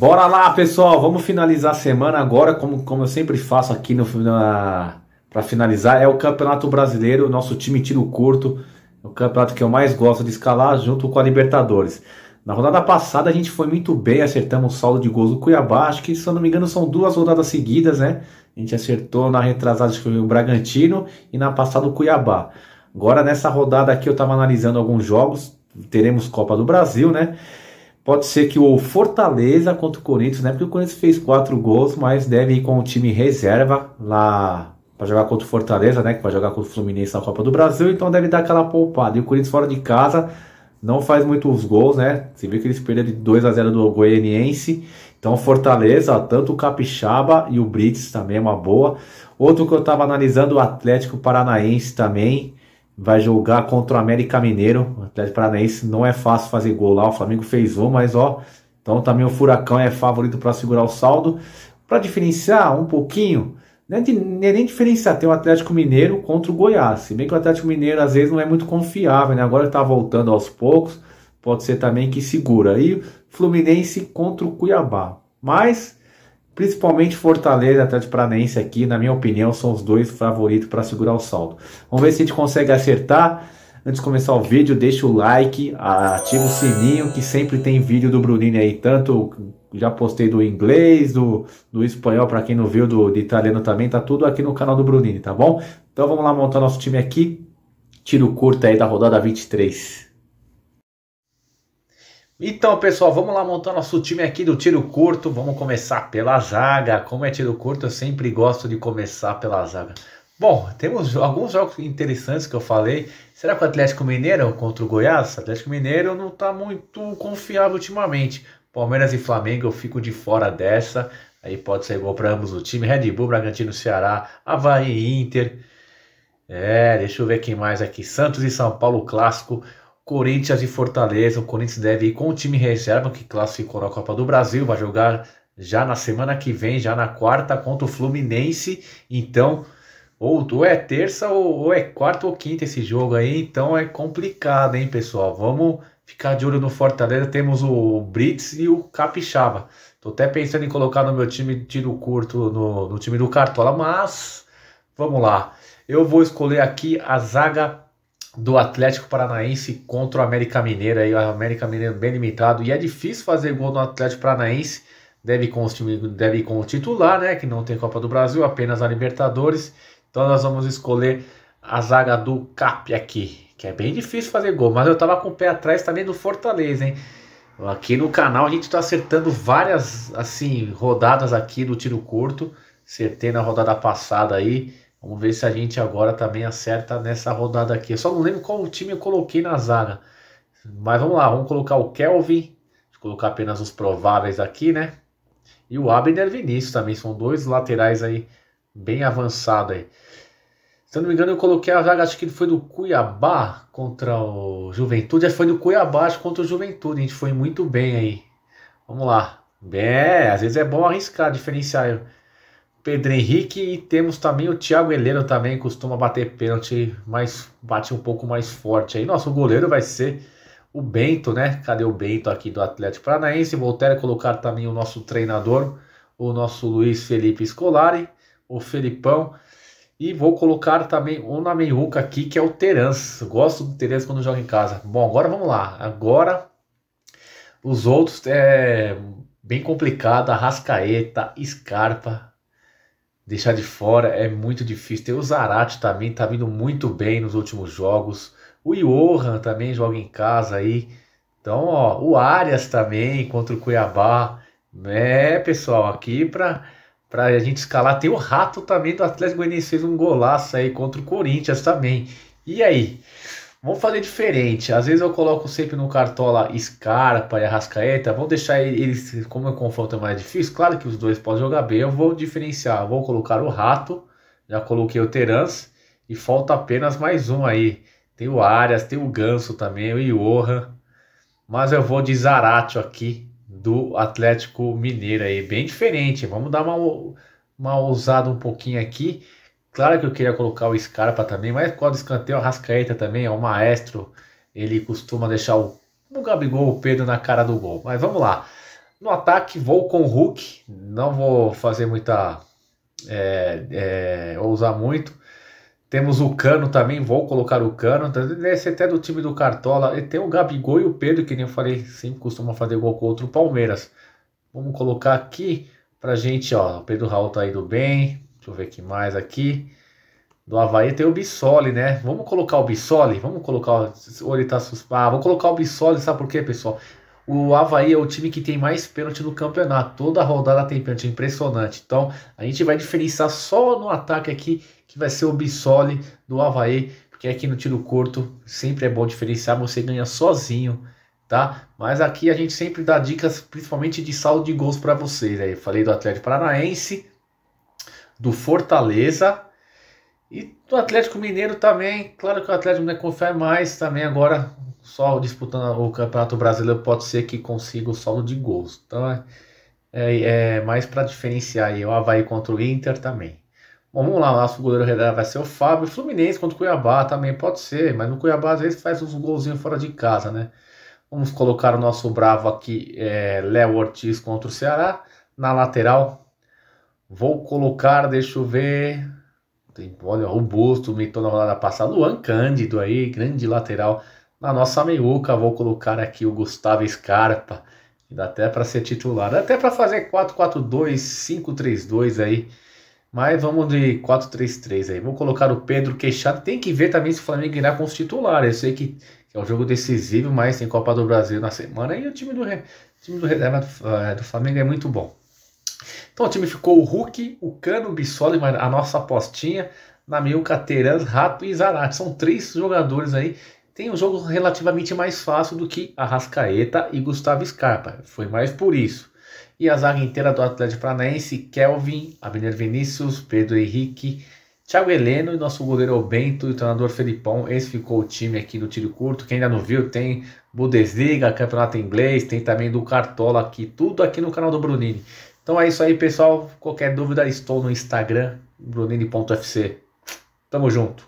Bora lá, pessoal. Vamos finalizar a semana agora, como, como eu sempre faço aqui no para finalizar, é o Campeonato Brasileiro, nosso time tiro curto, é o campeonato que eu mais gosto de escalar junto com a Libertadores. Na rodada passada a gente foi muito bem, acertamos o saldo de gols do Cuiabá, acho que se eu não me engano são duas rodadas seguidas, né? A gente acertou na retrasada acho que foi o Bragantino e na passada o Cuiabá. Agora nessa rodada aqui eu estava analisando alguns jogos, teremos Copa do Brasil, né? Pode ser que o Fortaleza contra o Corinthians, né? Porque o Corinthians fez quatro gols, mas deve ir com o time reserva lá para jogar contra o Fortaleza, né? Que vai jogar contra o Fluminense na Copa do Brasil, então deve dar aquela poupada. E o Corinthians fora de casa não faz muitos gols, né? Você viu que eles perderam de 2 a 0 do Goianiense. Então Fortaleza, tanto o Capixaba e o Brits também é uma boa. Outro que eu estava analisando, o Atlético Paranaense também vai jogar contra o América Mineiro. Atlético Paranaense não é fácil fazer gol lá. O Flamengo fez um, mas ó. Então também o Furacão é favorito para segurar o saldo. Para diferenciar um pouquinho, não é, é nem diferenciar ter o Atlético Mineiro contra o Goiás. Se bem que o Atlético Mineiro às vezes não é muito confiável, né? Agora está voltando aos poucos. Pode ser também que segura. E Fluminense contra o Cuiabá. Mas, principalmente Fortaleza e Atlético Paranaense aqui, na minha opinião, são os dois favoritos para segurar o saldo. Vamos ver se a gente consegue acertar. Antes de começar o vídeo, deixa o like, ativa o sininho que sempre tem vídeo do Brunini aí, tanto já postei do inglês, do, do espanhol, para quem não viu, do, do, italiano também, tá tudo aqui no canal do Brunini, tá bom? Então vamos lá montar nosso time aqui. Tiro curto aí da rodada 23. Então, pessoal, vamos lá montar nosso time aqui do tiro curto. Vamos começar pela zaga. Como é tiro curto, eu sempre gosto de começar pela zaga. Bom, temos alguns jogos interessantes que eu falei. Será que o Atlético Mineiro contra o Goiás? O Atlético Mineiro não está muito confiável ultimamente. Palmeiras e Flamengo eu fico de fora dessa. Aí pode ser gol para ambos o time. Red Bull, Bragantino, Ceará, Havaí e Inter. É, deixa eu ver quem mais aqui. Santos e São Paulo, clássico. Corinthians e Fortaleza. O Corinthians deve ir com o time reserva que classificou na Copa do Brasil. Vai jogar já na semana que vem, já na quarta, contra o Fluminense. Então, ou, ou é terça, ou, ou é quarta ou quinta esse jogo aí, então é complicado, hein, pessoal? Vamos ficar de olho no Fortaleza. Temos o Brits e o Capixaba. Tô até pensando em colocar no meu time tiro curto, no, no time do Cartola, mas vamos lá. Eu vou escolher aqui a zaga do Atlético Paranaense contra o América Mineira. aí o América Mineiro bem limitado. E é difícil fazer gol no Atlético Paranaense. Deve ir com, o time, deve com o titular, né? Que não tem Copa do Brasil, apenas a Libertadores. Então nós vamos escolher a zaga do Cap aqui, que é bem difícil fazer gol, mas eu tava com o pé atrás também do Fortaleza, hein? Aqui no canal a gente tá acertando várias assim rodadas aqui do tiro curto, acertei na rodada passada aí. Vamos ver se a gente agora também acerta nessa rodada aqui. Eu só não lembro qual time eu coloquei na zaga. Mas vamos lá, vamos colocar o Kelvin, colocar apenas os prováveis aqui, né? E o Abner Vinícius também, são dois laterais aí bem avançada aí. Se eu não me engano, eu coloquei a vaga, acho que ele foi do Cuiabá contra o Juventude. É, foi do Cuiabá contra o Juventude. A gente foi muito bem aí. Vamos lá. É, às vezes é bom arriscar, diferenciar. Pedro Henrique e temos também o Thiago Heleno também, costuma bater pênalti, mas bate um pouco mais forte aí. Nosso goleiro vai ser o Bento, né? Cadê o Bento aqui do Atlético Paranaense? Voltaire colocar também o nosso treinador, o nosso Luiz Felipe Scolari o Felipão. E vou colocar também um na meiuca aqui, que é o terence Gosto do terence quando joga em casa. Bom, agora vamos lá. Agora, os outros é bem complicado. Arrascaeta, Scarpa, deixar de fora é muito difícil. Tem o Zarate também, tá vindo muito bem nos últimos jogos. O Johan também joga em casa aí. Então, ó, o Arias também contra o Cuiabá. É, pessoal, aqui para para a gente escalar. Tem o Rato também do Atlético Goianiense, fez um golaço aí contra o Corinthians também. E aí? Vamos fazer diferente. Às vezes eu coloco sempre no cartola Scarpa e Arrascaeta. Vamos deixar eles, como é um é mais difícil, claro que os dois podem jogar bem. Eu vou diferenciar. Vou colocar o Rato, já coloquei o Terans e falta apenas mais um aí. Tem o Arias, tem o Ganso também, o Iorra. Mas eu vou de Zaratio aqui do Atlético Mineiro aí, bem diferente. Vamos dar uma, uma ousada um pouquinho aqui. Claro que eu queria colocar o Scarpa também, mas quando escanteio, a Rascaeta também é o maestro. Ele costuma deixar o, o Gabigol, o Pedro na cara do gol. Mas vamos lá. No ataque, vou com o Hulk. Não vou fazer muita. É, é, ousar muito. Temos o Cano também, vou colocar o Cano. Esse até do time do Cartola. E tem o Gabigol e o Pedro, que nem eu falei, sempre costuma fazer gol contra o Palmeiras. Vamos colocar aqui pra gente, ó. O Pedro Raul tá indo bem. Deixa eu ver que mais aqui. Do Havaí tem o Bissoli, né? Vamos colocar o Bissoli? Vamos colocar. Ou ele tá suspeito? Ah, vou colocar o Bissoli, sabe por quê, pessoal? O Havaí é o time que tem mais pênalti no campeonato. Toda rodada tem pênalti, é impressionante. Então a gente vai diferenciar só no ataque aqui, que vai ser o Bissoli do Havaí, porque aqui no tiro curto sempre é bom diferenciar, você ganha sozinho, tá? Mas aqui a gente sempre dá dicas, principalmente de saldo de gols para vocês. Aí falei do Atlético Paranaense, do Fortaleza e do Atlético Mineiro também. Claro que o Atlético Mineiro confia mais também agora só disputando o Campeonato Brasileiro pode ser que consiga o solo de gols. Então é, é, é mais para diferenciar aí o Havaí contra o Inter também. Bom, vamos lá, o nosso goleiro reserva vai ser o Fábio. Fluminense contra o Cuiabá também pode ser, mas no Cuiabá às vezes faz uns golzinhos fora de casa, né? Vamos colocar o nosso bravo aqui, é, Léo Ortiz contra o Ceará. Na lateral, vou colocar, deixa eu ver. Tem, olha, robusto, mitou na rodada passada. Luan Cândido aí, grande lateral na nossa meiuca, vou colocar aqui o Gustavo Scarpa. que Dá até para ser titular, dá até para fazer 4-4-2, 5-3-2 aí. Mas vamos de 4-3-3 aí. Vou colocar o Pedro queixado. Tem que ver também se o Flamengo irá com os titulares. Eu sei que é um jogo decisivo, mas tem Copa do Brasil na semana e o time do, time do reserva eh, do, Flamengo é muito bom. Então o time ficou o Hulk, o Cano, o Bissoli, a nossa apostinha, na Namilca, Terans, Rato e Zarate. São três jogadores aí tem um jogo relativamente mais fácil do que Arrascaeta e Gustavo Scarpa. Foi mais por isso. E a zaga inteira do Atlético Paranaense, Kelvin, Abner Vinícius, Pedro Henrique, Thiago Heleno e nosso goleiro Bento e o treinador Felipão. Esse ficou o time aqui no tiro curto. Quem ainda não viu, tem Bundesliga, Campeonato Inglês, tem também do Cartola aqui, tudo aqui no canal do Brunini. Então é isso aí, pessoal. Qualquer dúvida, estou no Instagram, brunini.fc. Tamo junto.